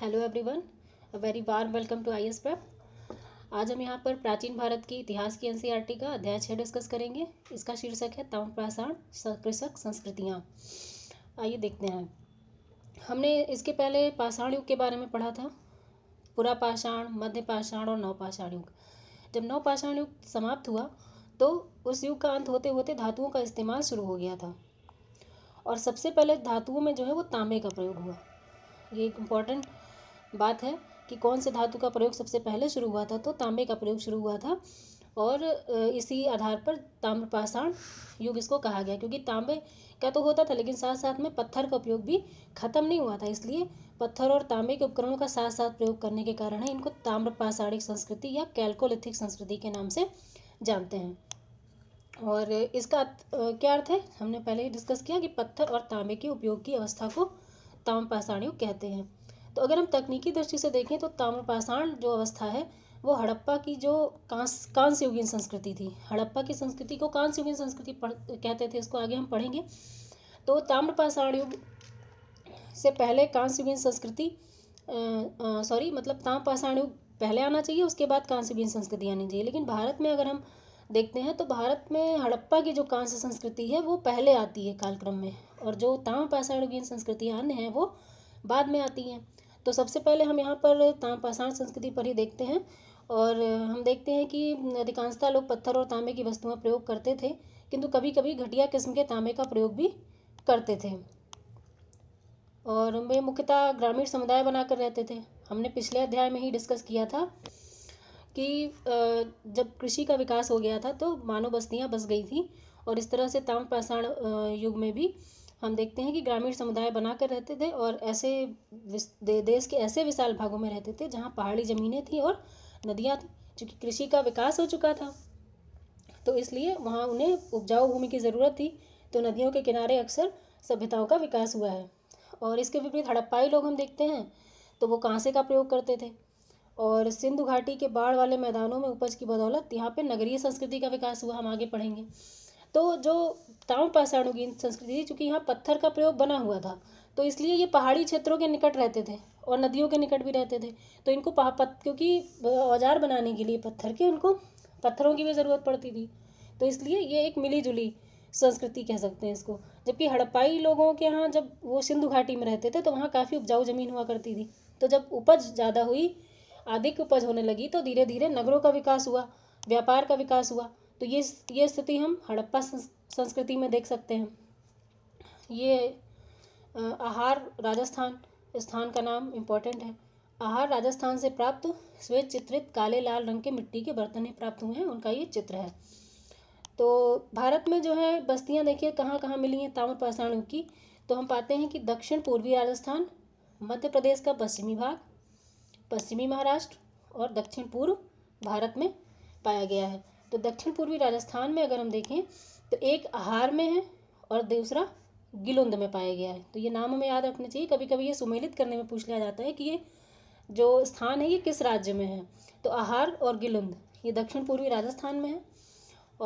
hello everyone a very warm welcome to I S prep आज हम यहाँ पर प्राचीन भारत की इतिहास की एनसीईआरटी e का अध्याय छः डिस्कस करेंगे इसका शीर्षक है तम ताम्रप्रासाण कृषक संस्कृतियाँ आइए देखते हैं हमने इसके पहले पाषाण युग के बारे में पढ़ा था पूरा पाषाण मध्य पाषाण और नवपाषाण युग जब नवपाषाण युग समाप्त हुआ तो उस युग का अंत होते होते धातुओं का इस्तेमाल शुरू हो गया था और सबसे पहले धातुओं में जो है वो तांबे का प्रयोग हुआ ये एक इम्पॉर्टेंट बात है कि कौन से धातु का प्रयोग सबसे पहले शुरू हुआ था तो तांबे का प्रयोग शुरू हुआ था और इसी आधार पर ताम्रपाषाण युग इसको कहा गया क्योंकि तांबे का तो होता था लेकिन साथ साथ में पत्थर का उपयोग भी खत्म नहीं हुआ था इसलिए पत्थर और तांबे के उपकरणों का साथ साथ प्रयोग करने के कारण है इनको ताम्रपाषाणिक संस्कृति या कैलकोलिथिक संस्कृति के नाम से जानते हैं और इसका क्या अर्थ है हमने पहले ही डिस्कस किया कि पत्थर और तांबे के उपयोग की अवस्था को ताम्रपाषाण युग कहते हैं तो अगर हम तकनीकी दृष्टि से देखें तो ताम्रपाषाण जो अवस्था है वो हड़प्पा की जो कांस कांस्य युगीन संस्कृति थी हड़प्पा की संस्कृति को कांस्य युगीन संस्कृति पढ़ कहते थे इसको आगे हम पढ़ेंगे तो ताम्रपाषाण युग से पहले कांस्य युगीन संस्कृति सॉरी मतलब ताम्रपाषाण युग पहले आना चाहिए उसके बाद कांस्य युगीन संस्कृति आनी चाहिए लेकिन भारत में अगर हम देखते हैं तो भारत में हड़प्पा की जो कांस्य संस्कृति है वो पहले आती है कालक्रम में और जो ताम्रपाषाण युगीन संस्कृतियाँ अन्य हैं वो बाद में आती हैं तो सबसे पहले हम यहाँ पर ताम पाषाण संस्कृति पर ही देखते हैं और हम देखते हैं कि अधिकांशता लोग पत्थर और तांबे की वस्तुएं प्रयोग करते थे किंतु कभी कभी घटिया किस्म के तांबे का प्रयोग भी करते थे और वे मुख्यतः ग्रामीण समुदाय बनाकर रहते थे हमने पिछले अध्याय में ही डिस्कस किया था कि जब कृषि का विकास हो गया था तो मानव बस्तियाँ बस गई थी और इस तरह से ताम्रपाषाण पाषाण युग में भी हम देखते हैं कि ग्रामीण समुदाय बनाकर रहते थे और ऐसे दे, देश के ऐसे विशाल भागों में रहते थे जहाँ पहाड़ी ज़मीनें थी और नदियाँ थी चूँकि कृषि का विकास हो चुका था तो इसलिए वहाँ उन्हें उपजाऊ भूमि की ज़रूरत थी तो नदियों के किनारे अक्सर सभ्यताओं का विकास हुआ है और इसके विपरीत हड़प्पाई लोग हम देखते हैं तो वो कांसे का प्रयोग करते थे और सिंधु घाटी के बाढ़ वाले मैदानों में उपज की बदौलत यहाँ पे नगरीय संस्कृति का विकास हुआ हम आगे पढ़ेंगे तो जो ताऊ पाषाणों की संस्कृति थी चूँकि यहाँ पत्थर का प्रयोग बना हुआ था तो इसलिए ये पहाड़ी क्षेत्रों के निकट रहते थे और नदियों के निकट भी रहते थे तो इनको पत क्योंकि औजार बनाने के लिए पत्थर के उनको पत्थरों की भी ज़रूरत पड़ती थी तो इसलिए ये एक मिली जुली संस्कृति कह सकते हैं इसको जबकि हड़पाई लोगों के यहाँ जब वो सिंधु घाटी में रहते थे तो वहाँ काफ़ी उपजाऊ ज़मीन हुआ करती थी तो जब उपज ज़्यादा हुई अधिक उपज होने लगी तो धीरे धीरे नगरों का विकास हुआ व्यापार का विकास हुआ तो ये ये स्थिति हम हड़प्पा संस्कृति में देख सकते हैं ये आहार राजस्थान स्थान का नाम इम्पोर्टेंट है आहार राजस्थान से प्राप्त स्वे चित्रित काले लाल रंग के मिट्टी के बर्तन ही प्राप्त हुए हैं उनका ये चित्र है तो भारत में जो है बस्तियाँ देखिए कहाँ कहाँ मिली हैं ताम्र पाषाण की तो हम पाते हैं कि दक्षिण पूर्वी राजस्थान मध्य प्रदेश का पश्चिमी भाग पश्चिमी महाराष्ट्र और दक्षिण पूर्व भारत में पाया गया है तो दक्षिण पूर्वी राजस्थान में अगर हम देखें तो एक आहार में है और दूसरा गिलुंद में पाया गया है तो ये नाम हमें याद रखने चाहिए कभी कभी ये सुमेलित करने में पूछ लिया जाता है कि ये जो स्थान है ये किस राज्य में है तो आहार और गिलुंद ये दक्षिण पूर्वी राजस्थान में है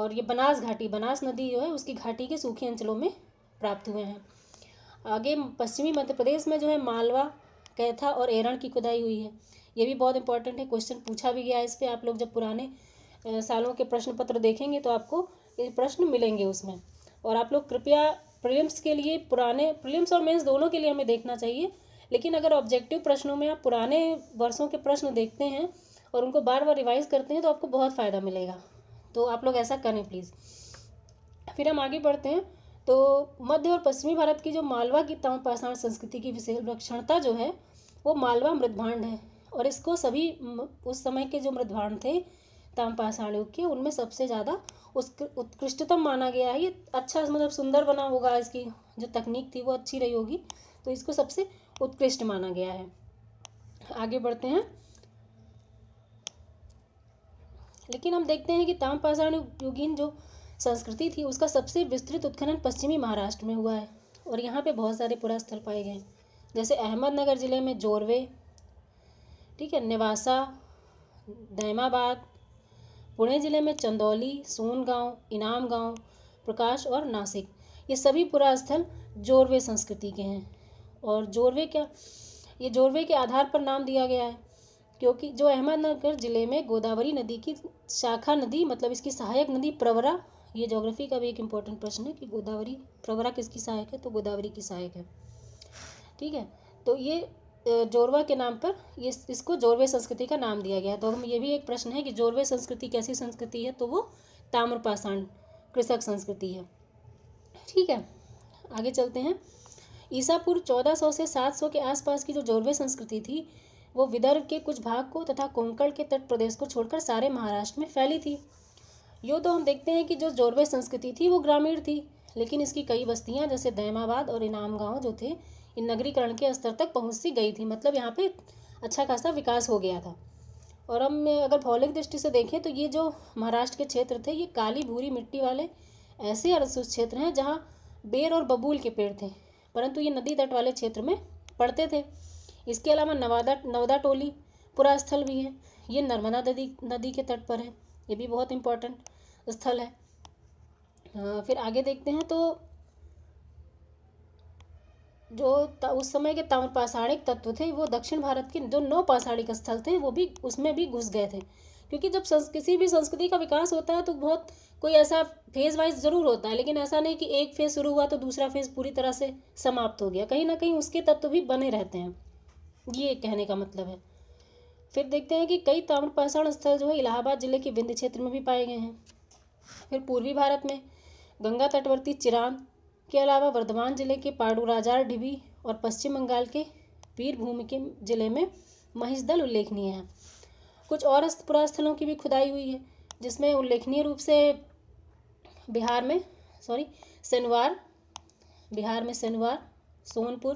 और ये बनास घाटी बनास नदी जो है उसकी घाटी के सूखे अंचलों में प्राप्त हुए हैं आगे पश्चिमी मध्य प्रदेश में जो है मालवा कैथा और एरण की खुदाई हुई है ये भी बहुत इंपॉर्टेंट है क्वेश्चन पूछा भी गया है इस पर आप लोग जब पुराने सालों के प्रश्न पत्र देखेंगे तो आपको ये प्रश्न मिलेंगे उसमें और आप लोग कृपया प्रीलिम्स के लिए पुराने प्रीलिम्स और मेंस दोनों के लिए हमें देखना चाहिए लेकिन अगर ऑब्जेक्टिव प्रश्नों में आप पुराने वर्षों के प्रश्न देखते हैं और उनको बार बार रिवाइज करते हैं तो आपको बहुत फ़ायदा मिलेगा तो आप लोग ऐसा करें प्लीज़ फिर हम आगे बढ़ते हैं तो मध्य और पश्चिमी भारत की जो मालवा की तम पाषाण संस्कृति की विलक्षणता जो है वो मालवा मृदभांड है और इसको सभी उस समय के जो मृदभांड थे ताम्रपाषाणों उनमें सबसे ज़्यादा उत्कृष्टतम माना गया है ये अच्छा मतलब सुंदर बना होगा इसकी जो तकनीक थी वो अच्छी रही होगी तो इसको सबसे उत्कृष्ट माना गया है आगे बढ़ते हैं लेकिन हम देखते हैं कि ताम्रपाषाण युगीन जो संस्कृति थी उसका सबसे विस्तृत उत्खनन पश्चिमी महाराष्ट्र में हुआ है और यहाँ पे बहुत सारे पुरास्थल पाए गए हैं जैसे अहमदनगर ज़िले में जोरवे ठीक है नेवासा दैमाबाद पुणे ज़िले में चंदौली सोनगांव इनाम गाँव प्रकाश और नासिक ये सभी पुरास्थल जोरवे संस्कृति के हैं और जोरवे क्या ये जोरवे के आधार पर नाम दिया गया है क्योंकि जो अहमदनगर ज़िले में गोदावरी नदी की शाखा नदी मतलब इसकी सहायक नदी प्रवरा ये जोग्राफी का भी एक इम्पोर्टेंट प्रश्न है कि गोदावरी प्रवरा किसकी सहायक है तो गोदावरी की सहायक है ठीक है तो ये जोरवा के नाम पर इस, इसको जोरवे संस्कृति का नाम दिया गया है तो हम ये भी एक प्रश्न है कि जोरवे संस्कृति कैसी संस्कृति है तो वो ताम्रपाषाण कृषक संस्कृति है ठीक है आगे चलते हैं ईसापुर चौदह सौ से सात सौ के आसपास की जो जोरवे संस्कृति थी वो विदर्भ के कुछ भाग को तथा कोंकण के तट प्रदेश को छोड़कर सारे महाराष्ट्र में फैली थी यो तो हम देखते हैं कि जो जोरवे संस्कृति थी वो ग्रामीण थी लेकिन इसकी कई बस्तियाँ जैसे दैमाबाद और इनाम गाँव जो थे इन नगरीकरण के स्तर तक पहुँच सी गई थी मतलब यहाँ पे अच्छा खासा विकास हो गया था और हम अगर भौगोलिक दृष्टि से देखें तो ये जो महाराष्ट्र के क्षेत्र थे ये काली भूरी मिट्टी वाले ऐसे अरसूस क्षेत्र हैं जहाँ बेर और बबूल के पेड़ थे परंतु ये नदी तट वाले क्षेत्र में पड़ते थे इसके अलावा नवादा नवदा टोली पूरा स्थल भी है ये नर्मदा नदी नदी के तट पर है ये भी बहुत इम्पोर्टेंट स्थल है फिर आगे देखते हैं तो जो उस समय के ताम्रपाषाणिक तत्व थे वो दक्षिण भारत के जो नौ पाषाणिक स्थल थे वो भी उसमें भी घुस गए थे क्योंकि जब किसी भी संस्कृति का विकास होता है तो बहुत कोई ऐसा फेज़ वाइज ज़रूर होता है लेकिन ऐसा नहीं कि एक फेज़ शुरू हुआ तो दूसरा फेज़ पूरी तरह से समाप्त हो गया कहीं ना कहीं उसके तत्व भी बने रहते हैं ये कहने का मतलब है फिर देखते हैं कि कई ताम्रपाषाण स्थल जो है इलाहाबाद जिले के विंध्य क्षेत्र में भी पाए गए हैं फिर पूर्वी भारत में गंगा तटवर्ती चिरान के अलावा वर्धमान जिले के पाड़ू राजार डिबी और पश्चिम बंगाल के वीरभूम के जिले में महिषदल उल्लेखनीय है कुछ और पुरास्थलों की भी खुदाई हुई है जिसमें उल्लेखनीय रूप से बिहार में सॉरी सनवार बिहार में सनवार सोनपुर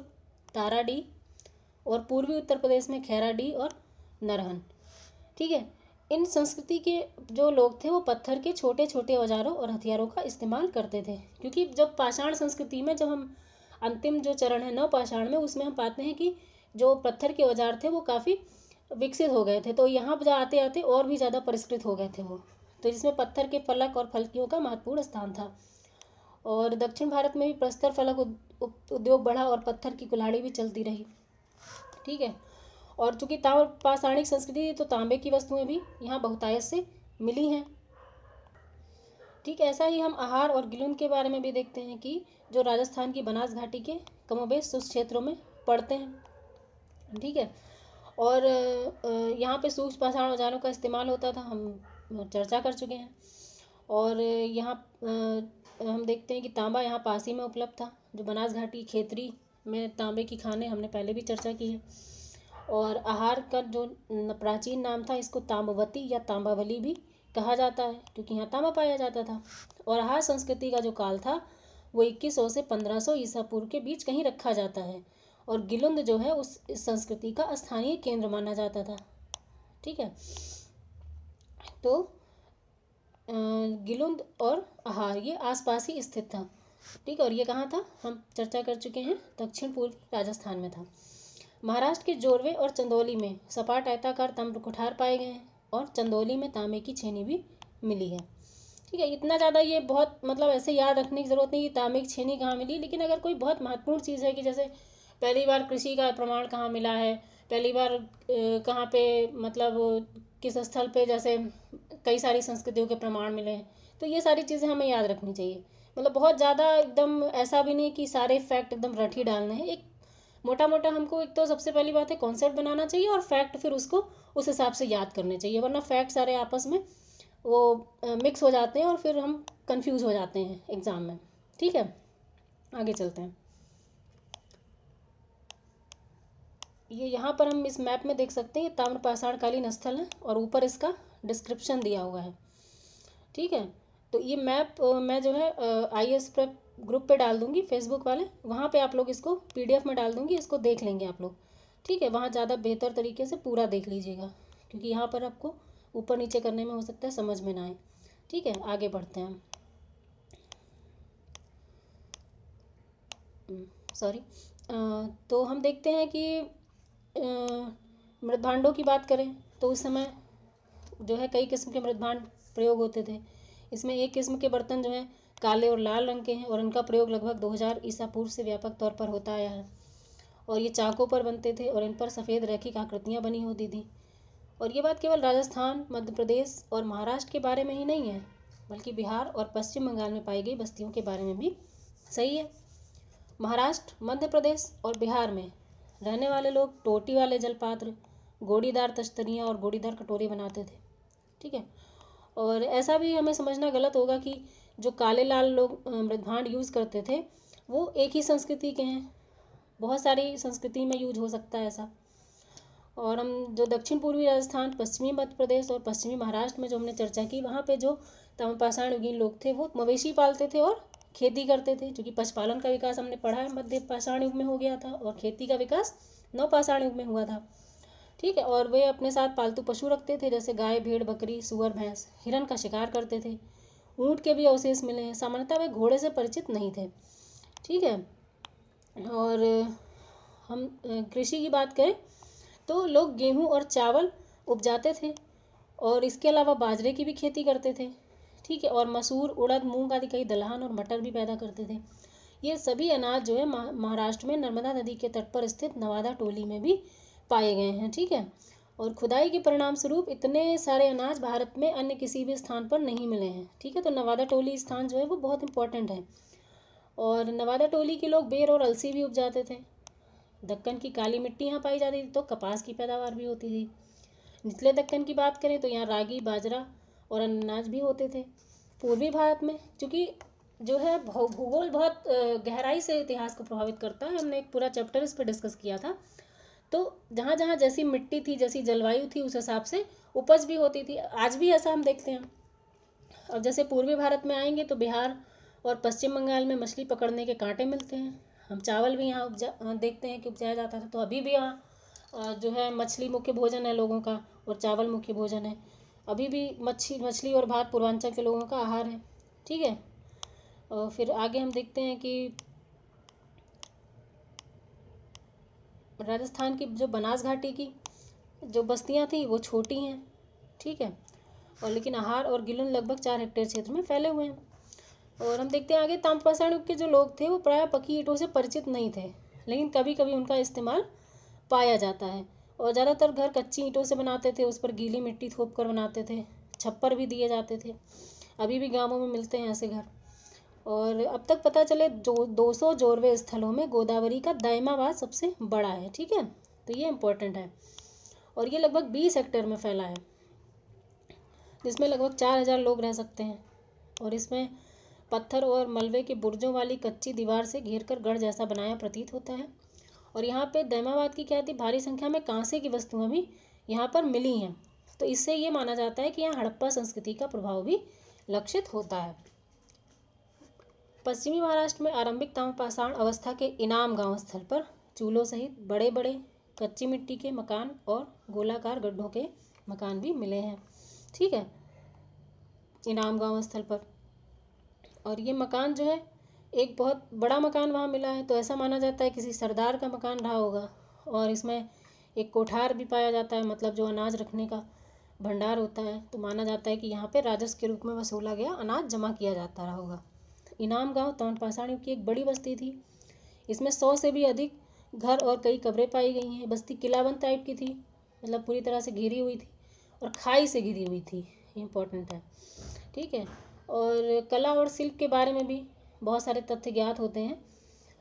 ताराडीह और पूर्वी उत्तर प्रदेश में खैराडीह और नरहन ठीक है इन संस्कृति के जो लोग थे वो पत्थर के छोटे छोटे औजारों और हथियारों का इस्तेमाल करते थे क्योंकि जब पाषाण संस्कृति में जब हम अंतिम जो चरण है नव पाषाण में उसमें हम पाते हैं कि जो पत्थर के औजार थे वो काफ़ी विकसित हो गए थे तो यहाँ पर आते आते और भी ज़्यादा परिष्कृत हो गए थे वो तो जिसमें पत्थर के फलक और फलकियों का महत्वपूर्ण स्थान था और दक्षिण भारत में भी प्रस्तर फलक उद्योग बढ़ा और पत्थर की कुल्हाड़ी भी चलती रही ठीक है और चूँकि ताम्र पाषाणिक संस्कृति तो तांबे की वस्तुएं भी यहाँ बहुतायत से मिली हैं ठीक ऐसा ही हम आहार और गिलुन के बारे में भी देखते हैं कि जो राजस्थान की बनास घाटी के कमोबेश शुष्क क्षेत्रों में पड़ते हैं ठीक है और यहाँ पे सूक्ष्म पाषाण औजारों का इस्तेमाल होता था हम चर्चा कर चुके हैं और यहाँ हम देखते हैं कि तांबा यहाँ पासी में उपलब्ध था जो बनास घाटी खेतरी में तांबे की खाने हमने पहले भी चर्चा की है और आहार का जो प्राचीन नाम था इसको ताम्बवती या ताम्बावली भी कहा जाता है क्योंकि यहाँ तांबा पाया जाता था और आहार संस्कृति का जो काल था वो 2100 से 1500 ईसा पूर्व के बीच कहीं रखा जाता है और गिलुंद जो है उस संस्कृति का स्थानीय केंद्र माना जाता था ठीक है तो गिलुंद और आहार ये आसपास ही स्थित था ठीक है और ये कहाँ था हम चर्चा कर चुके हैं दक्षिण पूर्व राजस्थान में था महाराष्ट्र के जोरवे और चंदौली में सपाट आयताकार ताम्र कुठार पाए गए हैं और चंदौली में तांबे की छेनी भी मिली है ठीक है इतना ज़्यादा ये बहुत मतलब ऐसे याद रखने की ज़रूरत नहीं कि तांबे की छेनी कहाँ मिली लेकिन अगर कोई बहुत महत्वपूर्ण चीज़ है कि जैसे पहली बार कृषि का प्रमाण कहाँ मिला है पहली बार कहाँ पे मतलब किस स्थल पे जैसे कई सारी संस्कृतियों के प्रमाण मिले हैं तो ये सारी चीज़ें हमें याद रखनी चाहिए मतलब बहुत ज़्यादा एकदम ऐसा भी नहीं कि सारे फैक्ट एकदम रट ही डालने हैं एक मोटा मोटा हमको एक तो सबसे पहली बात है कॉन्सेप्ट बनाना चाहिए और फैक्ट फिर उसको उस हिसाब से याद करने चाहिए वरना फैक्ट सारे आपस में वो मिक्स हो जाते हैं और फिर हम कंफ्यूज हो जाते हैं एग्ज़ाम में ठीक है आगे चलते हैं ये यहाँ पर हम इस मैप में देख सकते हैं ये ताम्रपाषाणकालीन स्थल है और ऊपर इसका डिस्क्रिप्शन दिया हुआ है ठीक है तो ये मैप मैं जो है आई एस प्रेप ग्रुप पे डाल दूंगी फेसबुक वाले वहाँ पे आप लोग इसको पीडीएफ में डाल दूंगी इसको देख लेंगे आप लोग ठीक है वहाँ ज़्यादा बेहतर तरीके से पूरा देख लीजिएगा क्योंकि यहाँ पर आपको ऊपर नीचे करने में हो सकता है समझ में ना आए ठीक है आगे बढ़ते हैं हम सॉरी हम्म, तो हम देखते हैं कि मृदभांडों की बात करें तो उस समय जो है कई किस्म के मृदभांड प्रयोग होते थे इसमें एक किस्म के बर्तन जो है काले और लाल रंग के हैं और इनका प्रयोग लगभग 2000 ईसा पूर्व से व्यापक तौर पर होता आया है और ये चाकों पर बनते थे और इन पर सफ़ेद रैखिक आकृतियाँ बनी होती थी और ये बात केवल राजस्थान मध्य प्रदेश और महाराष्ट्र के बारे में ही नहीं है बल्कि बिहार और पश्चिम बंगाल में पाई गई बस्तियों के बारे में भी सही है महाराष्ट्र मध्य प्रदेश और बिहार में रहने वाले लोग टोटी वाले जलपात्र गोड़ीदार तश्तरियाँ और गोड़ीदार कटोरे बनाते थे ठीक है और ऐसा भी हमें समझना गलत होगा कि जो काले लाल लोग मृदभांड यूज़ करते थे वो एक ही संस्कृति के हैं बहुत सारी संस्कृति में यूज हो सकता है ऐसा और हम जो दक्षिण पूर्वी राजस्थान पश्चिमी मध्य प्रदेश और पश्चिमी महाराष्ट्र में जो हमने चर्चा की वहाँ पे जो तमपाषाण युगीन लोग थे वो मवेशी पालते थे और खेती करते थे क्योंकि पशुपालन का विकास हमने पढ़ा है मध्य पाषाण युग में हो गया था और खेती का विकास नवपाषाण युग में हुआ था ठीक है और वे अपने साथ पालतू पशु रखते थे जैसे गाय भेड़ बकरी सुअर भैंस हिरण का शिकार करते थे ऊँट के भी अवशेष मिले हैं सामान्यतः वे घोड़े से परिचित नहीं थे ठीक है और हम कृषि की बात करें तो लोग गेहूँ और चावल उपजाते थे और इसके अलावा बाजरे की भी खेती करते थे ठीक है और मसूर उड़द मूंग आदि कई दलहन और मटर भी पैदा करते थे ये सभी अनाज जो है महाराष्ट्र में नर्मदा नदी के तट पर स्थित नवादा टोली में भी पाए गए हैं ठीक है और खुदाई के परिणाम स्वरूप इतने सारे अनाज भारत में अन्य किसी भी स्थान पर नहीं मिले हैं ठीक है तो नवादा टोली स्थान जो है वो बहुत इंपॉर्टेंट है और नवादा टोली के लोग बेर और अलसी भी उपजाते थे दक्कन की काली मिट्टी यहाँ पाई जाती थी तो कपास की पैदावार भी होती थी निचले दक्कन की बात करें तो यहाँ रागी बाजरा और अनाज भी होते थे पूर्वी भारत में चूँकि जो है भूगोल बहुत गहराई से इतिहास को प्रभावित करता है हमने एक पूरा चैप्टर इस पर डिस्कस किया था तो जहाँ जहाँ जैसी मिट्टी थी जैसी जलवायु थी उस हिसाब से उपज भी होती थी आज भी ऐसा हम देखते हैं अब जैसे पूर्वी भारत में आएंगे तो बिहार और पश्चिम बंगाल में मछली पकड़ने के कांटे मिलते हैं हम चावल भी यहाँ उपजा हाँ, देखते हैं कि उपजाया जाता था तो अभी भी यहाँ जो है मछली मुख्य भोजन है लोगों का और चावल मुख्य भोजन है अभी भी मच्छी मछली और भात पूर्वांचल के लोगों का आहार है ठीक है और फिर आगे हम देखते हैं कि राजस्थान की जो बनास घाटी की जो बस्तियाँ थी वो छोटी हैं ठीक है और लेकिन आहार और गिलन लगभग चार हेक्टेयर क्षेत्र में फैले हुए हैं और हम देखते हैं आगे ताम्रपाषाण के जो लोग थे वो प्रायः पकी ईंटों से परिचित नहीं थे लेकिन कभी कभी उनका इस्तेमाल पाया जाता है और ज़्यादातर घर कच्ची ईंटों से बनाते थे उस पर गीली मिट्टी थोप कर बनाते थे छप्पर भी दिए जाते थे अभी भी गाँवों में मिलते हैं ऐसे घर और अब तक पता चले जो दो सौ जोरवे स्थलों में गोदावरी का दैमावाद सबसे बड़ा है ठीक है तो ये इम्पोर्टेंट है और ये लगभग बीस हेक्टेयर में फैला है जिसमें लगभग चार हज़ार लोग रह सकते हैं और इसमें पत्थर और मलबे के बुर्जों वाली कच्ची दीवार से घेर कर गढ़ जैसा बनाया प्रतीत होता है और यहाँ पे दैमाबाद की क्या थी भारी संख्या में कांसे की वस्तुएं भी यहाँ पर मिली हैं तो इससे ये माना जाता है कि यहाँ हड़प्पा संस्कृति का प्रभाव भी लक्षित होता है पश्चिमी महाराष्ट्र में आरंभिक ताम्रपाषाण अवस्था के इनाम गांव स्थल पर चूल्हों सहित बड़े बड़े कच्ची मिट्टी के मकान और गोलाकार गड्ढों के मकान भी मिले हैं ठीक है इनाम गांव स्थल पर और ये मकान जो है एक बहुत बड़ा मकान वहाँ मिला है तो ऐसा माना जाता है किसी सरदार का मकान रहा होगा और इसमें एक कोठार भी पाया जाता है मतलब जो अनाज रखने का भंडार होता है तो माना जाता है कि यहाँ पे राजस्व के रूप में वसूला गया अनाज जमा किया जाता रहा होगा इनाम गांव तौनपासाणियों की एक बड़ी बस्ती थी इसमें सौ से भी अधिक घर और कई कब्रें पाई गई हैं बस्ती किलाबंद टाइप की थी मतलब पूरी तरह से घिरी हुई थी और खाई से घिरी हुई थी इम्पोर्टेंट है ठीक है और कला और शिल्प के बारे में भी बहुत सारे तथ्य ज्ञात होते हैं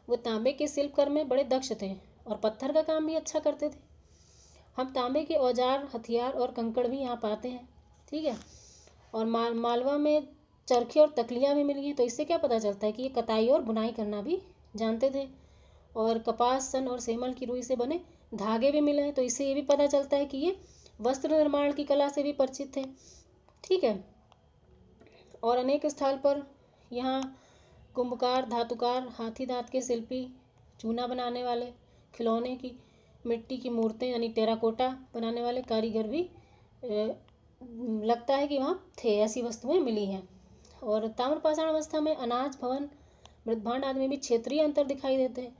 वो तांबे के शिल्पकर में बड़े दक्ष थे और पत्थर का काम भी अच्छा करते थे हम तांबे के औजार हथियार और कंकड़ भी यहाँ पाते हैं ठीक है और माल मालवा में चरखे और तकलियाँ भी मिल गई तो इससे क्या पता चलता है कि ये कताई और बुनाई करना भी जानते थे और कपास सन और सेमल की रुई से बने धागे भी मिले हैं तो इससे ये भी पता चलता है कि ये वस्त्र निर्माण की कला से भी परिचित थे ठीक है और अनेक स्थल पर यहाँ कुंभकार धातुकार हाथी दांत के शिल्पी चूना बनाने वाले खिलौने की मिट्टी की मूर्तें यानी टेराकोटा बनाने वाले कारीगर भी लगता है कि वहाँ थे ऐसी वस्तुएं मिली हैं और ताम्रपाषाण अवस्था में अनाज भवन मृदभांड आदि में भी क्षेत्रीय अंतर दिखाई देते हैं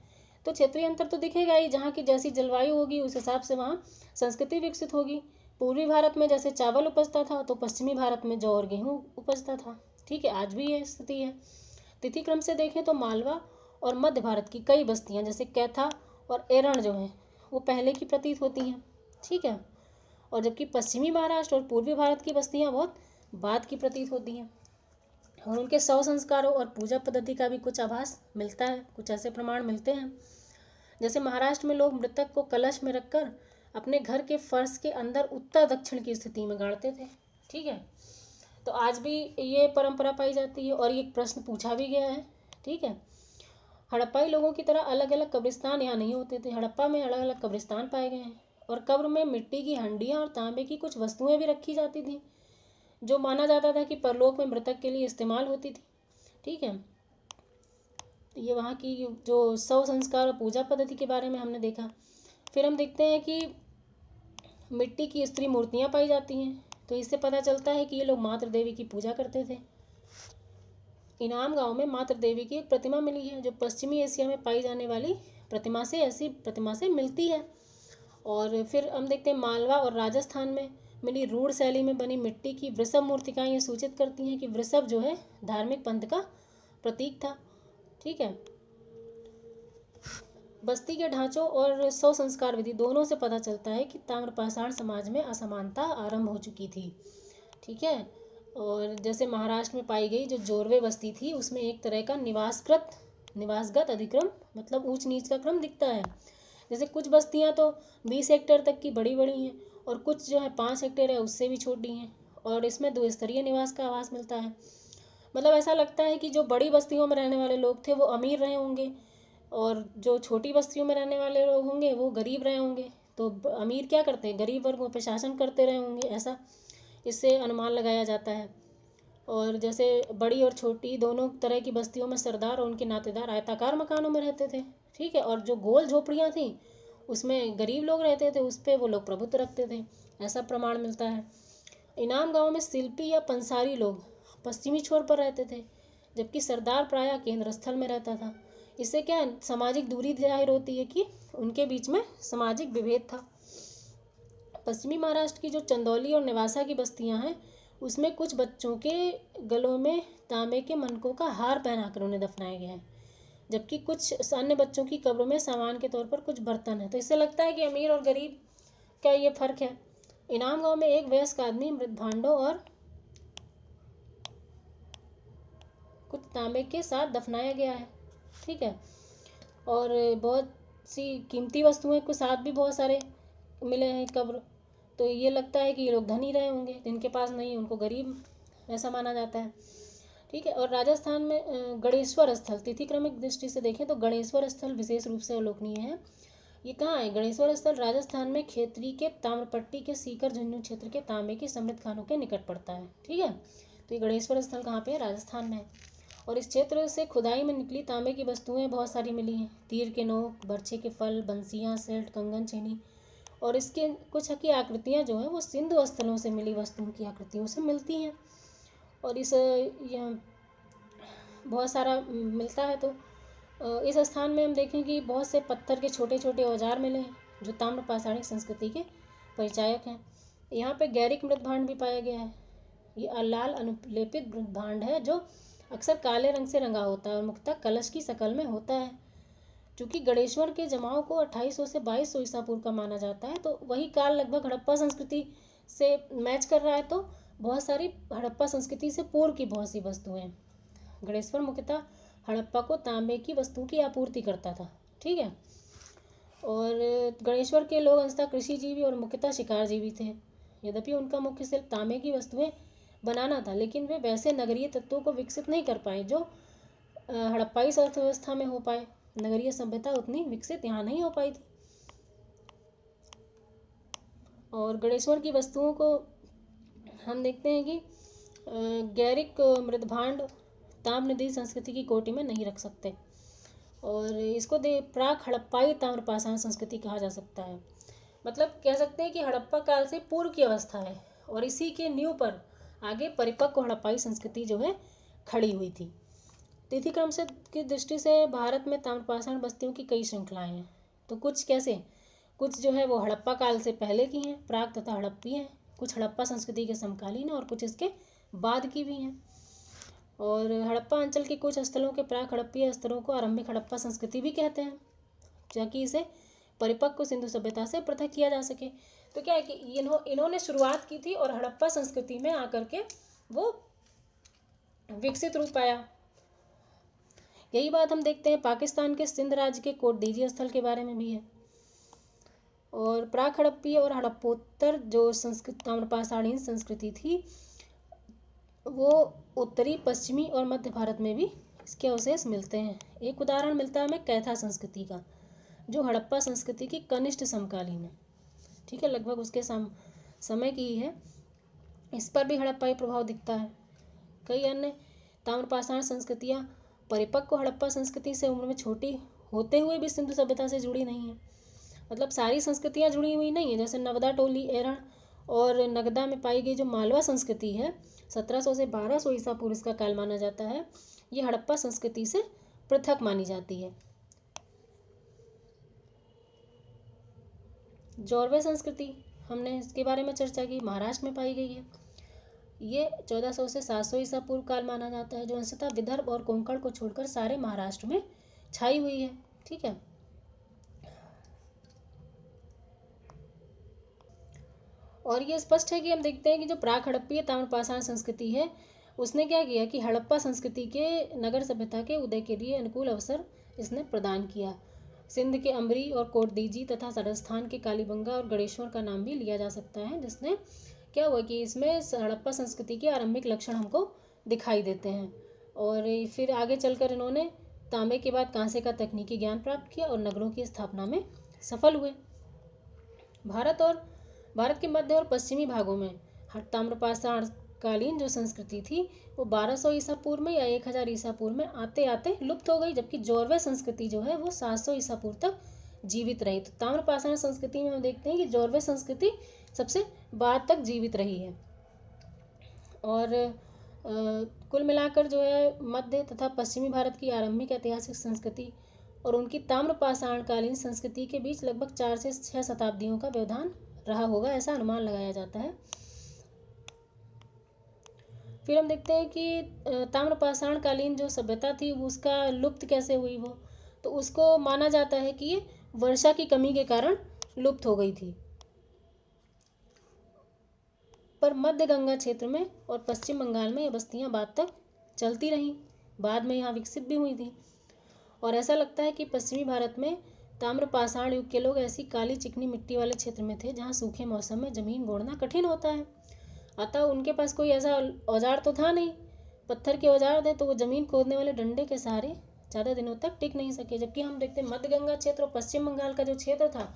तो क्षेत्रीय अंतर तो दिखेगा ही जहाँ की जैसी जलवायु होगी उस हिसाब से वहाँ संस्कृति विकसित होगी पूर्वी भारत में जैसे चावल उपजता था तो पश्चिमी भारत में जौ और गेहूँ उपजता था ठीक है आज भी ये स्थिति है तिथि क्रम से देखें तो मालवा और मध्य भारत की कई बस्तियाँ जैसे कैथा और एरण जो हैं वो पहले की प्रतीत होती हैं ठीक है और जबकि पश्चिमी महाराष्ट्र और पूर्वी भारत की बस्तियाँ बहुत बाद की प्रतीत होती हैं और उनके सौ संस्कारों और पूजा पद्धति का भी कुछ आभास मिलता है कुछ ऐसे प्रमाण मिलते हैं जैसे महाराष्ट्र में लोग मृतक को कलश में रखकर अपने घर के फर्श के अंदर उत्तर दक्षिण की स्थिति में गाड़ते थे ठीक है तो आज भी ये परंपरा पाई जाती है और ये प्रश्न पूछा भी गया है ठीक है हड़प्पाई लोगों की तरह अलग अलग कब्रिस्तान यहाँ नहीं होते थे हड़प्पा में अलग अलग कब्रिस्तान पाए गए हैं और कब्र में मिट्टी की हंडियाँ और तांबे की कुछ वस्तुएं भी रखी जाती थी जो माना जाता था कि परलोक में मृतक के लिए इस्तेमाल होती थी ठीक है तो ये वहाँ की जो सौ संस्कार और पूजा पद्धति के बारे में हमने देखा फिर हम देखते हैं कि मिट्टी की स्त्री मूर्तियाँ पाई जाती हैं तो इससे पता चलता है कि ये लोग मातृ देवी की पूजा करते थे इनाम गांव में मातृ देवी की एक प्रतिमा मिली है जो पश्चिमी एशिया में पाई जाने वाली प्रतिमा से ऐसी प्रतिमा से मिलती है और फिर हम देखते हैं मालवा और राजस्थान में मिली रूढ़ शैली में बनी मिट्टी की वृषभ मूर्तिकाएँ ये सूचित करती हैं कि वृषभ जो है धार्मिक पंथ का प्रतीक था ठीक है बस्ती के ढांचों और सौ संस्कार विधि दोनों से पता चलता है कि ताम्रपाषाण समाज में असमानता आरंभ हो चुकी थी ठीक है और जैसे महाराष्ट्र में पाई गई जो जोरवे बस्ती थी उसमें एक तरह का निवासकृत निवासगत अधिक्रम मतलब ऊंच नीच का क्रम दिखता है जैसे कुछ बस्तियां तो बीस हेक्टेयर तक की बड़ी बड़ी हैं और कुछ जो है पाँच हेक्टेयर है उससे भी छोटी हैं और इसमें दो स्तरीय निवास का आवास मिलता है मतलब ऐसा लगता है कि जो बड़ी बस्तियों में रहने वाले लोग थे वो अमीर रहे होंगे और जो छोटी बस्तियों में रहने वाले लोग होंगे वो गरीब रहे होंगे तो अमीर क्या करते हैं गरीब वर्गों पर शासन करते रहे होंगे ऐसा इससे अनुमान लगाया जाता है और जैसे बड़ी और छोटी दोनों तरह की बस्तियों में सरदार और उनके नातेदार आयताकार मकानों में रहते थे ठीक है और जो गोल झोपड़ियाँ थीं उसमें गरीब लोग रहते थे उस पर वो लोग प्रभुत्व रखते थे ऐसा प्रमाण मिलता है इनाम गांव में शिल्पी या पंसारी लोग पश्चिमी छोर पर रहते थे जबकि सरदार प्राय केंद्र स्थल में रहता था इससे क्या सामाजिक दूरी जाहिर होती है कि उनके बीच में सामाजिक विभेद था पश्चिमी महाराष्ट्र की जो चंदौली और निवासा की बस्तियां हैं उसमें कुछ बच्चों के गलों में तांबे के मनकों का हार पहनाकर उन्हें दफनाया गया है जबकि कुछ अन्य बच्चों की कब्रों में सामान के तौर पर कुछ बर्तन है तो इससे लगता है कि अमीर और गरीब का ये फ़र्क है इनाम गांव में एक वयस्क आदमी मृत भांडो और कुछ तांबे के साथ दफनाया गया है ठीक है और बहुत सी कीमती वस्तुएं के साथ भी बहुत सारे मिले हैं कब्र तो ये लगता है कि ये लोग धनी रहे होंगे जिनके पास नहीं उनको गरीब ऐसा माना जाता है ठीक है और राजस्थान में गणेश्वर स्थल तिथिक्रमिक दृष्टि से देखें तो गणेश्वर स्थल विशेष रूप से अवलोकनीय है ये कहाँ है गणेश्वर स्थल राजस्थान में खेतरी के ताम्रपट्टी के सीकर झुंझुनू क्षेत्र के तांबे की समृद्ध खानों के निकट पड़ता है ठीक है तो ये गणेश्वर स्थल कहाँ पे है राजस्थान में और इस क्षेत्र से खुदाई में निकली तांबे की वस्तुएं बहुत सारी मिली हैं तीर के नोक बर्छे के फल बंसियाँ सेल्ट कंगन चीनी और इसके कुछ की आकृतियाँ जो हैं वो सिंधु स्थलों से मिली वस्तुओं की आकृतियों से मिलती हैं और इस बहुत सारा मिलता है तो इस स्थान में हम देखें कि बहुत से पत्थर के छोटे छोटे औजार मिले हैं जो ताम्र पाषाणिक संस्कृति के परिचायक हैं यहाँ पे गैरिक मृत भांड भी पाया गया है ये अलाल अनुलेपित मृत भांड है जो अक्सर काले रंग से रंगा होता है और मुख्यतः कलश की शकल में होता है चूँकि गणेश्वर के जमाव को 2800 से 2200 सौ ईसा पूर्व का माना जाता है तो वही काल लगभग हड़प्पा संस्कृति से मैच कर रहा है तो बहुत सारी हड़प्पा संस्कृति से पूर्व की बहुत सी वस्तुएं गणेश्वर मुख्यतः हड़प्पा को तांबे की वस्तु की आपूर्ति करता था ठीक है और गणेश्वर के लोग अंशतः कृषिजीवी और मुख्यतः शिकारजीवी थे यद्यपि उनका मुख्य सिर्फ तांबे की वस्तुएं बनाना था लेकिन वे वैसे नगरीय तत्वों को विकसित नहीं कर पाए जो हड़प्पाई अर्थव्यवस्था में हो पाए नगरीय सभ्यता उतनी विकसित यहाँ नहीं हो पाई थी और गणेश्वर की वस्तुओं को हम देखते हैं कि गैरिक मृदभांड ताम्रदी संस्कृति की कोटि में नहीं रख सकते और इसको दे प्राक हड़प्पाई ताम्रपाषाण संस्कृति कहा जा सकता है मतलब कह सकते हैं कि हड़प्पा काल से पूर्व की अवस्था है और इसी के न्यू पर आगे परिपक्व हड़प्पाई संस्कृति जो है खड़ी हुई थी तिथि क्रम से की दृष्टि से भारत में ताम्रपाषाण बस्तियों की कई श्रृंखलाएं हैं तो कुछ कैसे कुछ जो है वो हड़प्पा काल से पहले की हैं प्राग तथा हड़प्पी हैं कुछ हड़प्पा संस्कृति के समकालीन और कुछ इसके बाद की भी हैं और हड़प्पा अंचल के कुछ स्थलों के प्राक हड़प्पीय स्थलों को आरंभिक हड़प्पा संस्कृति भी कहते हैं ताकि इसे परिपक्व सिंधु सभ्यता से पृथक किया जा सके तो क्या है कि इन्हों इन्होंने शुरुआत की थी और हड़प्पा संस्कृति में आकर के वो विकसित रूप पाया यही बात हम देखते हैं पाकिस्तान के सिंध राज्य के कोट दीजिए स्थल के बारे में भी है और प्राक हड़प्पी और हड़प्पोत्तर जो संस्कृत ताम्रपाषाणीन संस्कृति थी वो उत्तरी पश्चिमी और मध्य भारत में भी इसके अवशेष मिलते हैं एक उदाहरण मिलता है हमें कैथा संस्कृति का जो हड़प्पा संस्कृति की कनिष्ठ समकालीन है ठीक है लगभग उसके सम समय की ही है इस पर भी हड़प्पाई प्रभाव दिखता है कई अन्य ताम्रपाषाण संस्कृतियाँ परिपक्व हड़प्पा संस्कृति से उम्र में छोटी होते हुए भी सिंधु सभ्यता से जुड़ी नहीं है मतलब सारी संस्कृतियाँ जुड़ी हुई नहीं है जैसे नवदा टोली एरण और नगदा में पाई गई जो मालवा संस्कृति है सत्रह सौ से बारह सौ ईसा पूर्व इसका काल माना जाता है ये हड़प्पा संस्कृति से पृथक मानी जाती है जौरवे संस्कृति हमने इसके बारे में चर्चा की महाराष्ट्र में पाई गई है ये चौदह सौ से सौ ईसा पूर्व काल माना जाता है जो अंशतः विदर्भ और कोंकण को छोड़कर सारे महाराष्ट्र में छाई हुई है ठीक है और ये स्पष्ट है कि हम देखते हैं कि जो प्राक हड़प्पीय ताम्रपाषाण संस्कृति है उसने क्या किया कि हड़प्पा संस्कृति के नगर सभ्यता के उदय के लिए अनुकूल अवसर इसने प्रदान किया सिंध के अमरी और कोटदीजी तथा राजस्थान के कालीबंगा और गणेश्वर का नाम भी लिया जा सकता है जिसने क्या हुआ कि इसमें हड़प्पा संस्कृति के आरंभिक लक्षण हमको दिखाई देते हैं और फिर आगे चलकर इन्होंने तांबे के बाद कांसे का तकनीकी ज्ञान प्राप्त किया और नगरों की स्थापना में सफल हुए भारत और भारत के मध्य और पश्चिमी भागों में हट्टाम्रपाषाण कालीन जो संस्कृति थी वो 1200 ईसा पूर्व में या 1000 ईसा पूर्व में आते आते लुप्त हो गई जबकि जौरवे संस्कृति जो है वो 700 ईसा पूर्व तक जीवित रही तो ताम्रपाषाण संस्कृति में हम देखते हैं कि जौरवे संस्कृति सबसे बाद तक जीवित रही है और आ, कुल मिलाकर जो है मध्य तथा पश्चिमी भारत की आरंभिक ऐतिहासिक संस्कृति और उनकी ताम्रपाषाणकालीन संस्कृति के बीच लगभग चार से छः शताब्दियों का व्यवधान रहा होगा ऐसा अनुमान लगाया जाता है फिर हम देखते हैं कि ताम्रपाषाण कालीन जो सभ्यता थी उसका लुप्त कैसे हुई वो तो उसको माना जाता है कि ये वर्षा की कमी के कारण लुप्त हो गई थी पर मध्य गंगा क्षेत्र में और पश्चिम बंगाल में ये बस्तियाँ बाद तक चलती रहीं बाद में यहाँ विकसित भी हुई थी और ऐसा लगता है कि पश्चिमी भारत में ताम्रपाषाण युग के लोग ऐसी काली चिकनी मिट्टी वाले क्षेत्र में थे जहाँ सूखे मौसम में जमीन गोड़ना कठिन होता है अतः उनके पास कोई ऐसा औजार तो था नहीं पत्थर के औजार थे तो वो जमीन खोदने वाले डंडे के सहारे ज़्यादा दिनों तक टिक नहीं सके जबकि हम देखते हैं मध्य गंगा क्षेत्र और पश्चिम बंगाल का जो क्षेत्र था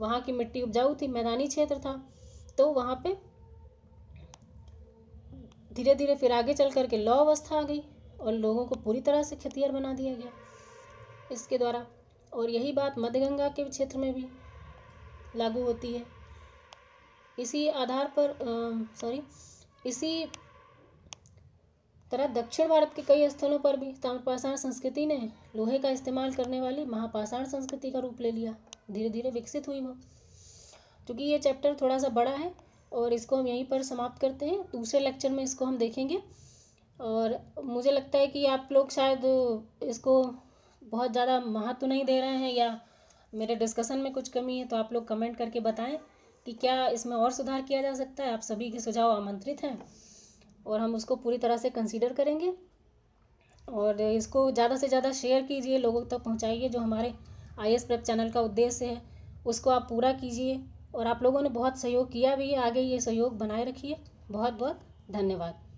वहाँ की मिट्टी उपजाऊ थी मैदानी क्षेत्र था तो वहाँ पे धीरे धीरे फिर आगे चल करके लौ अवस्था आ गई और लोगों को पूरी तरह से खतियर बना दिया गया इसके द्वारा और यही बात मध्य गंगा के क्षेत्र में भी लागू होती है इसी आधार पर सॉरी इसी तरह दक्षिण भारत के कई स्थलों पर भी ताम्रपाषाण संस्कृति ने लोहे का इस्तेमाल करने वाली महापाषाण संस्कृति का रूप ले लिया धीरे धीरे विकसित हुई वो क्योंकि ये चैप्टर थोड़ा सा बड़ा है और इसको हम यहीं पर समाप्त करते हैं दूसरे लेक्चर में इसको हम देखेंगे और मुझे लगता है कि आप लोग शायद इसको बहुत ज़्यादा महत्व नहीं दे रहे हैं या मेरे डिस्कशन में कुछ कमी है तो आप लोग कमेंट करके बताएं कि क्या इसमें और सुधार किया जा सकता है आप सभी के सुझाव आमंत्रित हैं और हम उसको पूरी तरह से कंसीडर करेंगे और इसको ज़्यादा से ज़्यादा शेयर कीजिए लोगों तक पहुँचाइए जो हमारे आई एस प्रेप चैनल का उद्देश्य है उसको आप पूरा कीजिए और आप लोगों ने बहुत सहयोग किया भी है आगे ये सहयोग बनाए रखिए बहुत बहुत धन्यवाद